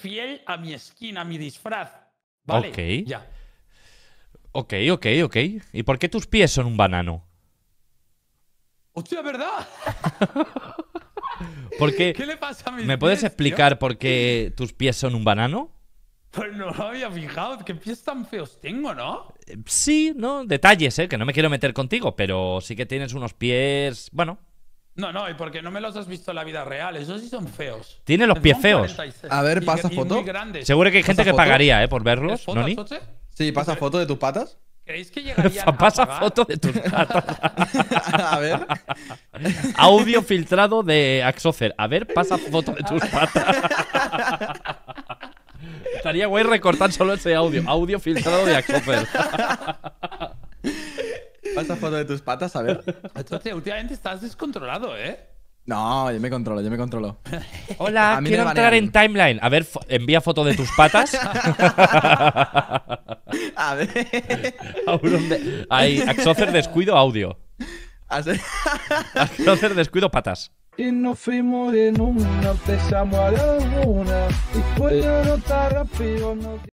fiel a mi esquina, a mi disfraz. ¿Vale? Ok. Ya. Ok, ok, ok. ¿Y por qué tus pies son un banano? ¡Hostia, verdad! ¿Por qué? ¿Qué le pasa a mis ¿Me puedes explicar por qué tus pies son un banano? Pues no lo había fijado, qué pies tan feos tengo, ¿no? Sí, no, detalles, ¿eh? que no me quiero meter contigo, pero sí que tienes unos pies, bueno, no, no, y porque no me los has visto en la vida real. Esos sí son feos. Tiene los pies feos. A ver, pasa foto. Seguro que hay gente que pagaría, ¿eh? Por verlos, Sí, pasa foto de tus patas. ¿Creéis que Pasa foto de tus patas. a ver. Audio filtrado de Axocer. A ver, pasa foto de tus patas. Estaría guay recortar solo ese audio. Audio filtrado de Axofer. Pasa foto de tus patas, a ver. Entonces, últimamente estás descontrolado, ¿eh? No, yo me controlo, yo me controlo. Hola, quiero entrar en timeline. A ver, envía foto de tus patas. a ver. Ahí, Axocer descuido audio. Axocer descuido patas. Y nos fuimos en una, a Y rápido, no